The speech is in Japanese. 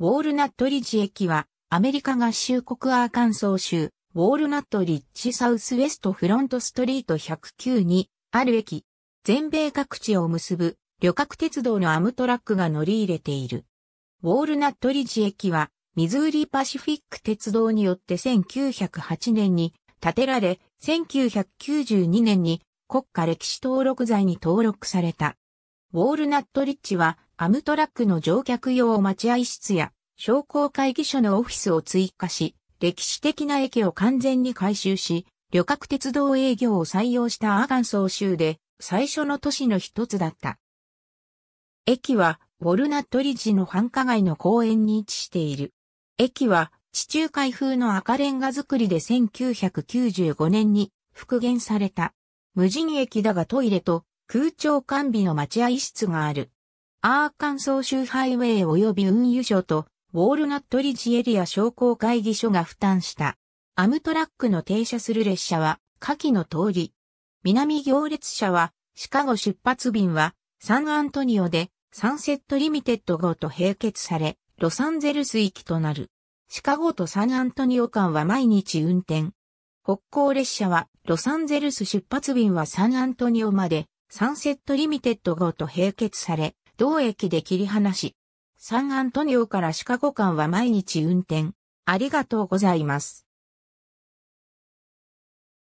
ウォールナットリッジ駅は、アメリカ合衆国アーカンソー州、ウォールナットリッジサウスウェストフロントストリート109に、ある駅。全米各地を結ぶ、旅客鉄道のアムトラックが乗り入れている。ウォールナットリッジ駅は、ミズーリパシフィック鉄道によって1908年に建てられ、1992年に国家歴史登録財に登録された。ウォールナットリッジはアムトラックの乗客用待合室や商工会議所のオフィスを追加し、歴史的な駅を完全に改修し、旅客鉄道営業を採用したアーガンソー州で最初の都市の一つだった。駅はウォルナットリッジの繁華街の公園に位置している。駅は地中海風の赤レンガ造りで1995年に復元された。無人駅だがトイレと空調完備の待合室がある。アーカンソー州ハイウェイ及び運輸所とウォールナットリッジエリア商工会議所が負担した。アムトラックの停車する列車は下記の通り。南行列車はシカゴ出発便はサンアントニオでサンセットリミテッド号と併結され、ロサンゼルス行きとなる。シカゴとサンアントニオ間は毎日運転。北港列車はロサンゼルス出発便はサンアントニオまでサンセットリミテッド号と併結され、同駅で切り離し、サンアントニオからシカゴ間は毎日運転。ありがとうございます。